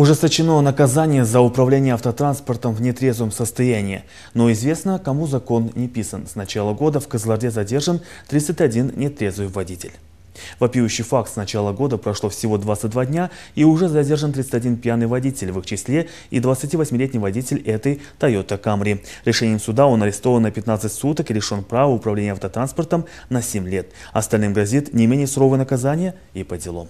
Ужесточено наказание за управление автотранспортом в нетрезвом состоянии. Но известно, кому закон не писан. С начала года в Козларде задержан 31 нетрезвый водитель. Вопиющий факт с начала года прошло всего 22 дня и уже задержан 31 пьяный водитель, в их числе и 28-летний водитель этой Toyota Camry. Решением суда он арестован на 15 суток и лишен права управления автотранспортом на 7 лет. Остальным грозит не менее суровое наказание и по делам.